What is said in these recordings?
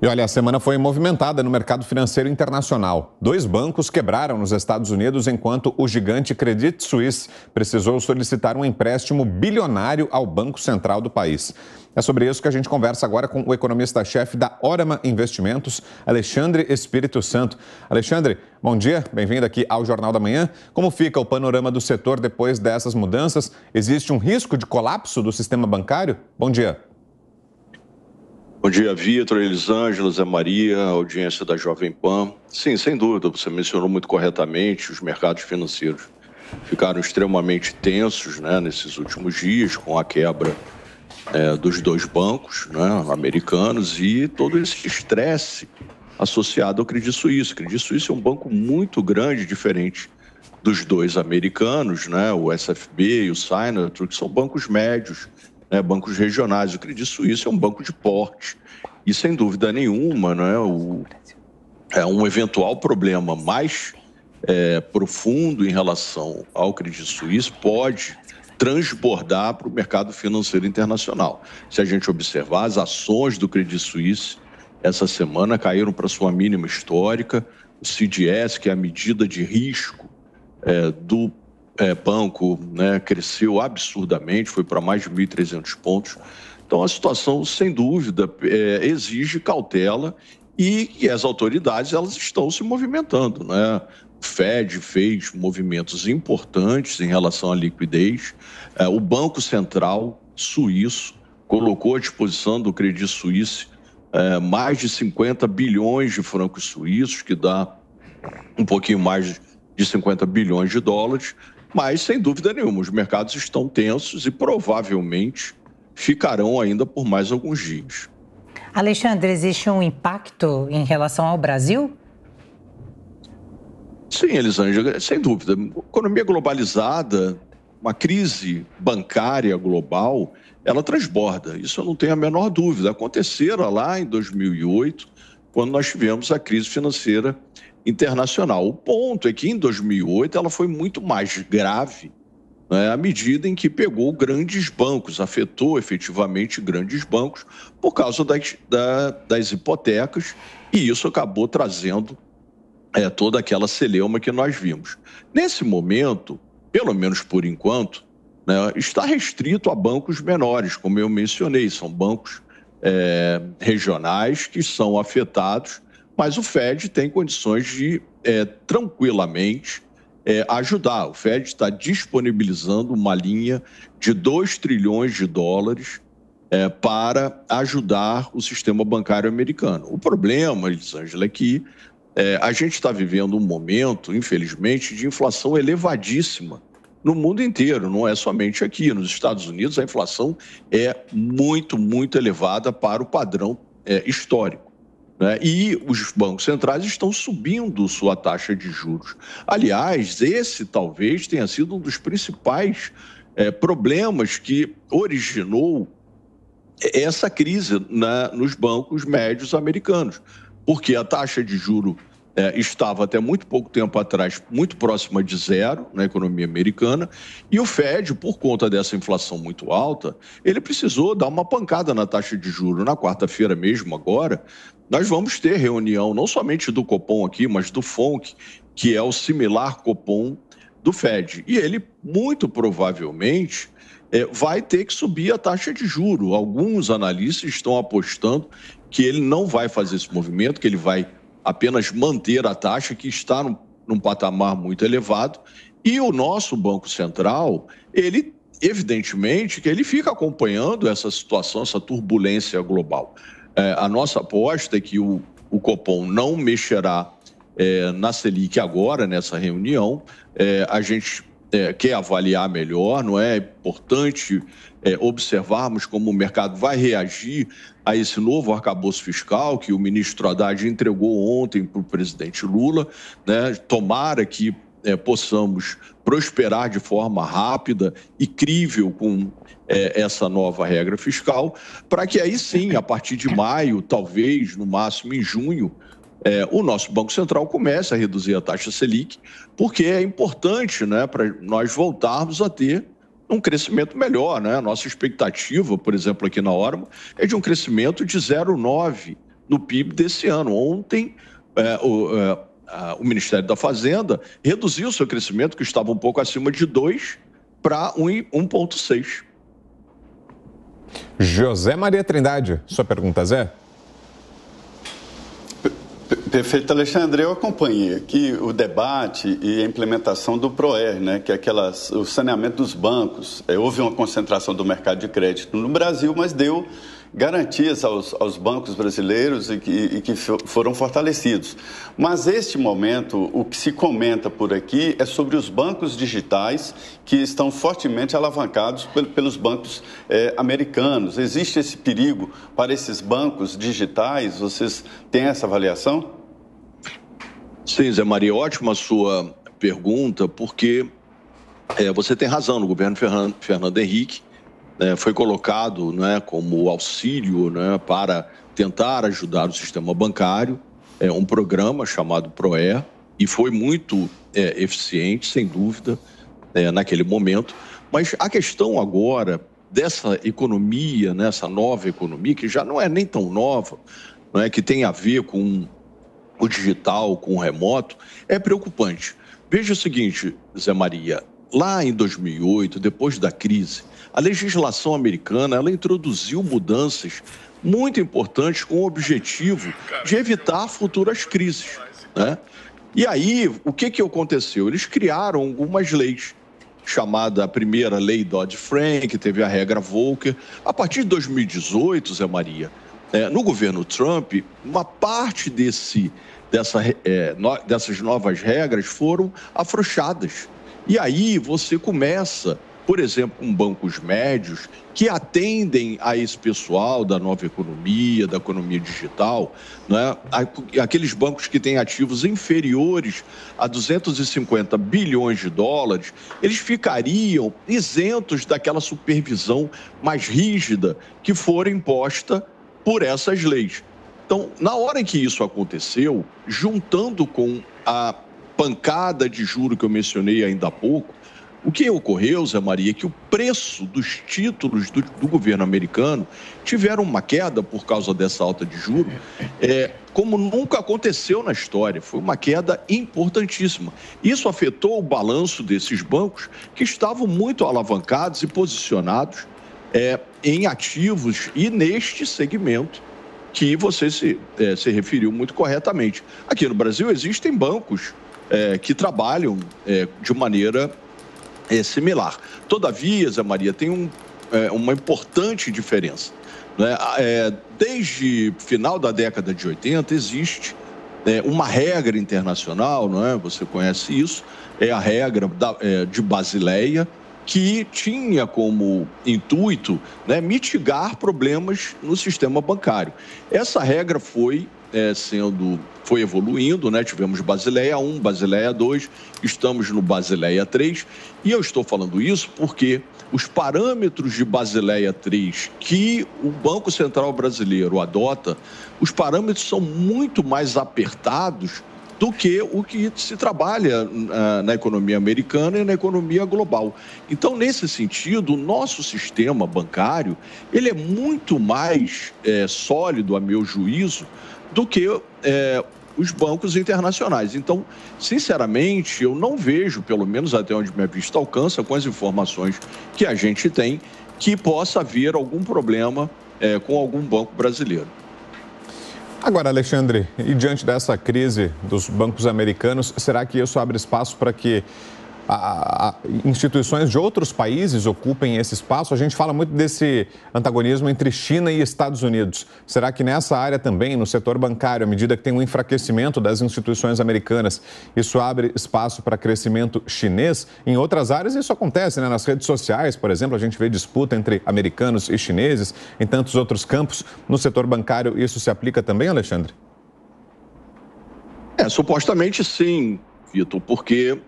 E olha, a semana foi movimentada no mercado financeiro internacional. Dois bancos quebraram nos Estados Unidos enquanto o gigante Credit Suisse precisou solicitar um empréstimo bilionário ao Banco Central do país. É sobre isso que a gente conversa agora com o economista-chefe da Orama Investimentos, Alexandre Espírito Santo. Alexandre, bom dia, bem-vindo aqui ao Jornal da Manhã. Como fica o panorama do setor depois dessas mudanças? Existe um risco de colapso do sistema bancário? Bom dia. Bom dia, Vitor, Elisângela, Zé Maria, audiência da Jovem Pan. Sim, sem dúvida, você mencionou muito corretamente os mercados financeiros ficaram extremamente tensos né, nesses últimos dias, com a quebra é, dos dois bancos né, americanos e todo esse estresse associado ao Credit Suisse. O Credit Suisse é um banco muito grande, diferente dos dois americanos, né, o SFB e o Signature, que são bancos médios, né, bancos regionais. O Credit Suisse é um banco de porte. E sem dúvida nenhuma, né, o, é um eventual problema mais é, profundo em relação ao Credit Suisse pode transbordar para o mercado financeiro internacional. Se a gente observar, as ações do Credit Suisse essa semana caíram para sua mínima histórica. O CDS, que é a medida de risco é, do é, banco né, cresceu absurdamente, foi para mais de 1.300 pontos. Então, a situação, sem dúvida, é, exige cautela e, e as autoridades elas estão se movimentando. Né? O Fed fez movimentos importantes em relação à liquidez. É, o Banco Central Suíço colocou à disposição do Credit Suisse é, mais de 50 bilhões de francos suíços, que dá um pouquinho mais de 50 bilhões de dólares, mas, sem dúvida nenhuma, os mercados estão tensos e provavelmente ficarão ainda por mais alguns dias. Alexandre, existe um impacto em relação ao Brasil? Sim, Elisângela, sem dúvida. Economia globalizada, uma crise bancária global, ela transborda. Isso eu não tenho a menor dúvida. Acontecera lá em 2008 quando nós tivemos a crise financeira internacional. O ponto é que em 2008 ela foi muito mais grave né, à medida em que pegou grandes bancos, afetou efetivamente grandes bancos por causa das, da, das hipotecas e isso acabou trazendo é, toda aquela celeuma que nós vimos. Nesse momento, pelo menos por enquanto, né, está restrito a bancos menores, como eu mencionei, são bancos é, regionais que são afetados, mas o FED tem condições de é, tranquilamente é, ajudar. O FED está disponibilizando uma linha de 2 trilhões de dólares é, para ajudar o sistema bancário americano. O problema, Elisângela, é que é, a gente está vivendo um momento, infelizmente, de inflação elevadíssima no mundo inteiro, não é somente aqui. Nos Estados Unidos, a inflação é muito, muito elevada para o padrão é, histórico. Né? E os bancos centrais estão subindo sua taxa de juros. Aliás, esse talvez tenha sido um dos principais é, problemas que originou essa crise na, nos bancos médios americanos, porque a taxa de juro é, estava até muito pouco tempo atrás muito próxima de zero na economia americana, e o Fed, por conta dessa inflação muito alta, ele precisou dar uma pancada na taxa de juros na quarta-feira mesmo agora. Nós vamos ter reunião não somente do Copom aqui, mas do FONC, que é o similar Copom do Fed. E ele, muito provavelmente, é, vai ter que subir a taxa de juro. Alguns analistas estão apostando que ele não vai fazer esse movimento, que ele vai apenas manter a taxa, que está num, num patamar muito elevado, e o nosso Banco Central, ele evidentemente que ele fica acompanhando essa situação, essa turbulência global. É, a nossa aposta é que o, o Copom não mexerá é, na Selic agora, nessa reunião. É, a gente é, quer avaliar melhor, não é? É importante é, observarmos como o mercado vai reagir a esse novo arcabouço fiscal que o ministro Haddad entregou ontem para o presidente Lula. Né? Tomara que é, possamos prosperar de forma rápida e crível com é, essa nova regra fiscal, para que aí sim, a partir de maio, talvez no máximo em junho, é, o nosso Banco Central começa a reduzir a taxa Selic, porque é importante né, para nós voltarmos a ter um crescimento melhor. Né? A nossa expectativa, por exemplo, aqui na Orma, é de um crescimento de 0,9% no PIB desse ano. Ontem, é, o, é, o, Ministério da Fazenda reduziu seu crescimento, que estava um pouco acima de 2%, para 1,6%. José Maria Trindade, sua pergunta, Zé? Prefeito Alexandre. Eu acompanhei aqui o debate e a implementação do PROER, né, que é aquelas, o saneamento dos bancos. É, houve uma concentração do mercado de crédito no Brasil, mas deu garantias aos, aos bancos brasileiros e que, e que foram fortalecidos. Mas este momento, o que se comenta por aqui é sobre os bancos digitais que estão fortemente alavancados pelos bancos é, americanos. Existe esse perigo para esses bancos digitais? Vocês têm essa avaliação? Sim, Zé Maria, ótima sua pergunta, porque é, você tem razão, O governo Fernando, Henrique né, foi colocado né, como auxílio né, para tentar ajudar o sistema bancário, é, um programa chamado PROE, e foi muito é, eficiente, sem dúvida, é, naquele momento. Mas a questão agora dessa economia, nessa né, nova economia, que já não é nem tão nova, não é que tem a ver com o digital com o remoto, é preocupante. Veja o seguinte, Zé Maria, lá em 2008, depois da crise, a legislação americana ela introduziu mudanças muito importantes com o objetivo de evitar futuras crises. Né? E aí, o que, que aconteceu? Eles criaram algumas leis, chamada a primeira lei Dodd-Frank, teve a regra Volcker. A partir de 2018, Zé Maria, é, no governo Trump, uma parte desse, dessa, é, no, dessas novas regras foram afrouxadas. E aí você começa, por exemplo, com bancos médios que atendem a esse pessoal da nova economia, da economia digital, né? aqueles bancos que têm ativos inferiores a 250 bilhões de dólares, eles ficariam isentos daquela supervisão mais rígida que for imposta por essas leis. Então, na hora em que isso aconteceu, juntando com a pancada de juro que eu mencionei ainda há pouco, o que ocorreu, Zé Maria, é que o preço dos títulos do, do, governo americano tiveram uma queda por causa dessa alta de juros, é, como nunca aconteceu na história. Foi uma queda importantíssima. Isso afetou o balanço desses bancos que estavam muito alavancados e posicionados é, em ativos e neste segmento que você se, é, se referiu muito corretamente. Aqui no Brasil existem bancos é, que trabalham é, de maneira é, similar. Todavia, Zé Maria, tem um, é, uma importante diferença. Né? desde final da década de 80 existe uma regra internacional, não é? Você conhece isso? É a regra da, de Basileia, que tinha como intuito né, mitigar problemas no sistema bancário. Essa regra foi é, sendo foi evoluindo, né? Tivemos Basileia 1, Basileia 2, estamos no Basileia 3, e eu estou falando isso porque os parâmetros de Basileia 3 que o Banco Central Brasileiro adota, os parâmetros são muito mais apertados do que o que se trabalha na, ah, na economia americana e na economia global. Então, nesse sentido, o nosso sistema bancário ele é muito mais é, sólido, a meu juízo, do que é, os bancos internacionais. Então, sinceramente, eu não vejo, pelo menos até onde minha vista alcança, com as informações que a gente tem, que possa haver algum problema é, com algum banco brasileiro. Agora, Alexandre, e diante dessa crise dos bancos americanos, será que isso abre espaço para que a, a, instituições de outros países ocupem esse espaço. A gente fala muito desse antagonismo entre China e Estados Unidos. Será que nessa área também, no setor bancário, à medida que tem um enfraquecimento das instituições americanas, isso abre espaço para crescimento chinês? Em outras áreas, isso acontece, né? Nas redes sociais, por exemplo, a gente vê disputa entre americanos e chineses, em tantos outros campos. No setor bancário, isso se aplica também, Alexandre? É, supostamente sim, Vitor, porque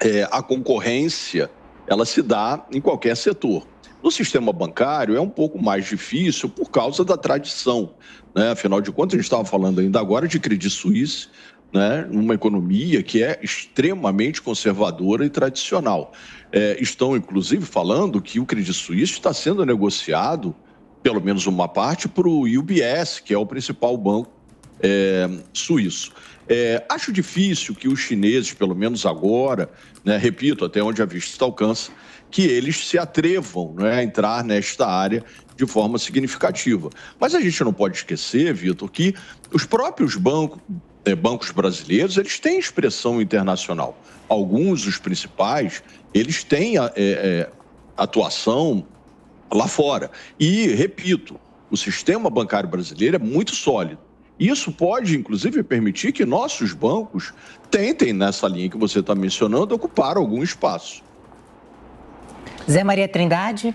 é, a concorrência ela se dá em qualquer setor. No sistema bancário é um pouco mais difícil por causa da tradição. Né? Afinal de contas, a gente estava falando ainda agora de Credit Suisse, né? uma economia que é extremamente conservadora e tradicional. É, estão, inclusive, falando que o Credit Suisse está sendo negociado, pelo menos uma parte, para o UBS, que é o principal banco é, suíço. É, acho difícil que os chineses, pelo menos agora, né, repito, até onde a vista alcança, que eles se atrevam né, a entrar nesta área de forma significativa. Mas a gente não pode esquecer, Vitor, que os próprios bancos, é, bancos brasileiros, eles têm expressão internacional. Alguns, os principais, eles têm é, é, atuação lá fora. E, repito, o sistema bancário brasileiro é muito sólido. Isso pode, inclusive, permitir que nossos bancos tentem, nessa linha que você está mencionando, ocupar algum espaço. Zé Maria Trindade.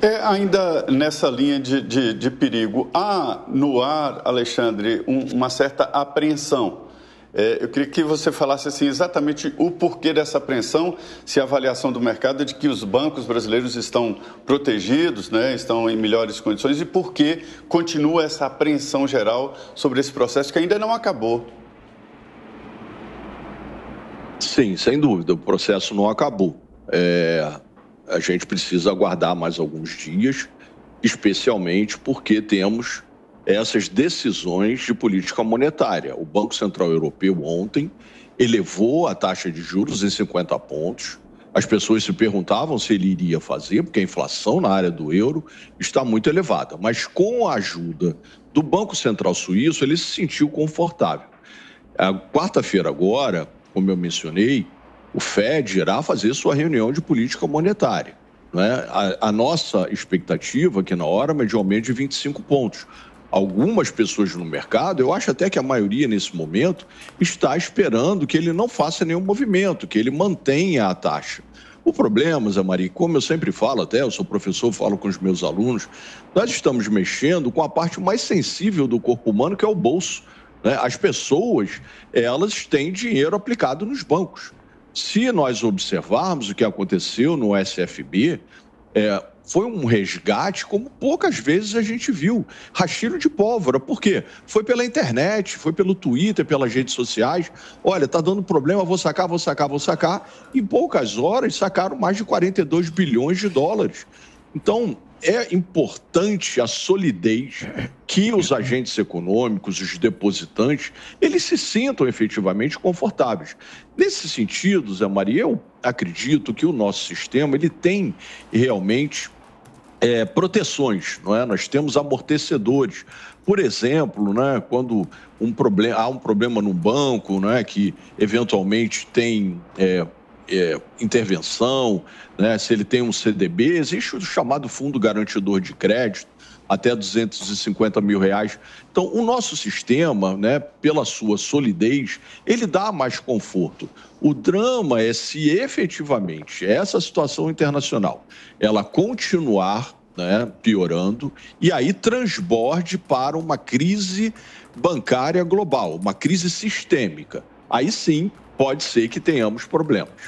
É ainda nessa linha de, de, de perigo. Há no ar, Alexandre, um, uma certa apreensão é, eu queria que você falasse assim, exatamente o porquê dessa apreensão, se a avaliação do mercado é de que os bancos brasileiros estão protegidos, né, estão em melhores condições, e por que continua essa apreensão geral sobre esse processo que ainda não acabou. Sim, sem dúvida, o processo não acabou. É, a gente precisa aguardar mais alguns dias, especialmente porque temos essas decisões de política monetária. O Banco Central Europeu ontem elevou a taxa de juros em 50 pontos. As pessoas se perguntavam se ele iria fazer, porque a inflação na área do euro está muito elevada. Mas com a ajuda do Banco Central Suíço, ele se sentiu confortável. A quarta-feira agora, como eu mencionei, o Fed irá fazer sua reunião de política monetária. Né? A, a nossa expectativa aqui é que na hora, é de aumento de 25 pontos algumas pessoas no mercado, eu acho até que a maioria nesse momento está esperando que ele não faça nenhum movimento, que ele mantenha a taxa. O problema, Zé Maria, como eu sempre falo até, eu sou professor, falo com os meus alunos, nós estamos mexendo com a parte mais sensível do corpo humano, que é o bolso. Né? As pessoas, elas têm dinheiro aplicado nos bancos. Se nós observarmos o que aconteceu no SFB, é, foi um resgate como poucas vezes a gente viu. Rastilho de pólvora. Por quê? Foi pela internet, foi pelo Twitter, pelas redes sociais. Olha, tá dando problema, vou sacar, vou sacar, vou sacar. Em poucas horas sacaram mais de 42 bilhões de dólares. Então, é importante a solidez que os agentes econômicos, os depositantes, eles se sintam efetivamente confortáveis. Nesse sentido, Zé Maria, eu acredito que o nosso sistema ele tem realmente é, proteções, não é? Nós temos amortecedores. Por exemplo, né, quando um problema, há um problema no banco, né, que eventualmente tem é, é, intervenção, né, se ele tem um CDB, existe o chamado Fundo Garantidor de Crédito, até 250 mil reais. Então, o nosso sistema, né, pela sua solidez, ele dá mais conforto. O drama é se efetivamente essa situação internacional ela continuar né, piorando e aí transborde para uma crise bancária global, uma crise sistêmica. Aí sim pode ser que tenhamos problemas.